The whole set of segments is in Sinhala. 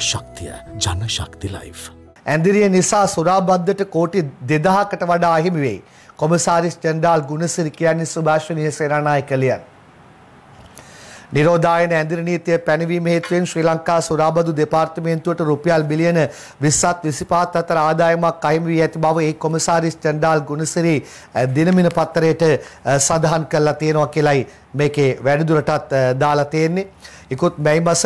ජනශක්තිය ජනශක්ති ලයිෆ්. ඇඳිරිය නිසා සුරාබද්ධට කෝටි දෙදහකට වඩා අහිමිවෙයි. කොමසාරිස් ජන්ඩාල් ගුණසිරි කියන්නේ සුභාශ්වනය සේරනාය කළියන්. නිරෝධායන ඇඳිර නීතිය පැනවීම හේතුවෙන් ශ්‍රී ලංකා සුරාබදු දෙපාර්තමේන්තුවට රුපියල් බිලියන 20ත් 25ත් අතර ආදායමක් අහිමි වී ඇති බව ඒ කොමසාරිස් චණ්ඩාල් ගුණසිරි දිනමින පත්තරයට සඳහන් කරලා තියෙනවා කියලයි මේකේ වැඩිදුරටත් දාලා තියෙන්නේ. ඉක්ොත් මැයි මාස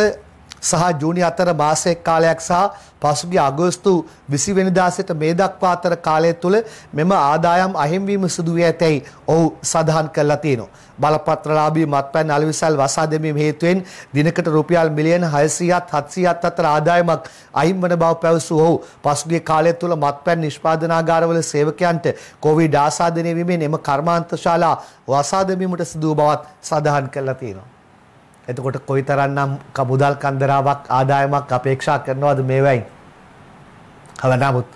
සහ ජූනි අතර මාසයක් කාලයක් සහ පසුගිය අගෝස්තු 20 වෙනිදා සිට මේ දක්වා අතර කාලය තුළ මෙම ආදායම් අහිමිවීම සිදු වී ඇතැයි ඔහු සඳහන් කරලා තියෙනවා. බලපත්‍රලාභී මත්පැන් අලෙවිසල් වසා දැමීම හේතුවෙන් දිනකට රුපියල් මිලියන 600ත් 700ත් අතර ආදායමක් අහිමි වන බව පැවසූ ඔහු පසුගිය කාලය තුළ මත්පැන් නිෂ්පාදනාගාරවල සේවකයන්ට කොවිඩ් ආසාදනය වීමෙන් එම කර්මාන්තශාලා වසා දැමීමට සිදු බවත් සඳහන් කරලා තියෙනවා. එතකොට කොයිතරම්නම් මුදල් කන්දරාවක් ආදායමක් අපේක්ෂා කරනවද මේවයින්? හව නමුත්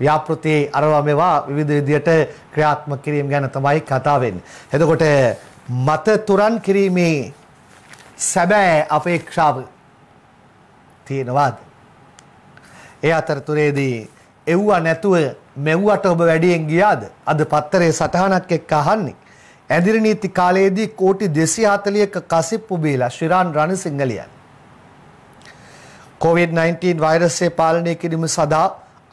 ව්‍යාපෘති අරවා මේවා විවිධ විදියට ක්‍රියාත්මක කිරීම ගැන තමයි කතා වෙන්නේ. එතකොට මත තුරන් කිරීමේ සැබෑ අපේක්ෂාව තියෙනවාද? ඒ අතරතුරේදී එව්වා නැතුව මෙව්වට ඔබ වැඩියෙන් ගියාද? අද පත්තරේ සටහනක් එක්ක අහන්නේ. ඇදිරි නීති කාලයේදී කෝටි 240ක කසිප්පු බීලා ශ්‍රීරාන් රණසිංහ ලියන COVID-19 වෛරසය පාලනය කිරීම සඳහා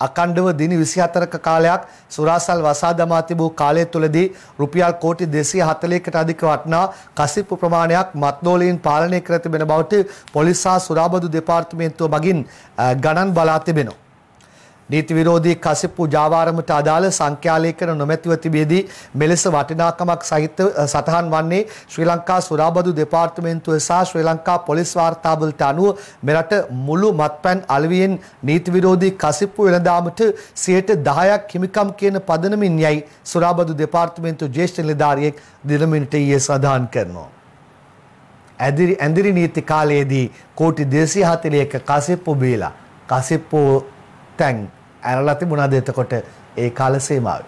අකණ්ඩව දින 24ක කාලයක් සුරාසල් වසා දමා තිබූ කාලය තුලදී රුපියල් කෝටි 240කට අධික වටනා කසිප්පු ප්‍රමාණයක් මත්නෝලීන් පාලනය කර තිබෙන බවට පොලිස් සහ සුරාබදු දෙපාර්තමේන්තුව මගින් ගණන් බලා තිබෙනවා. නීති විරෝධී කසිප්පු ජාවාරමට අදාළ සංඛ්‍යාලේඛන නොමැතිව තිබෙදී මෙලෙස වටිනාකමක් සහිත සටහන් වන්නේ ශ්‍රී ලංකා සුරාබදු දෙපාර්තමේන්තුව සහ ශ්‍රී ලංකා පොලිස් වාර්තාවලට අනුව මෙරට මුළු මත්පැන් අලවියෙන් නීති විරෝධී කසිප්පු වෙළඳාමට 10% හිමිකම් කියන පදනමින් යයි සුරාබදු දෙපාර්තමේන්තුව ජ්‍යෙෂ්ඨ නිලධාරියෙක් දිනමින්ට ඊයේ සඳහන් කරනවා. ඇදිරි ඇඳිරි නීති කාලයේදී කෝටි 241 කසිප්පු බීලා කසිප්පු තැන් ඇරලා තිබුණාද එතකොට ඒ කාල සීමාවේ?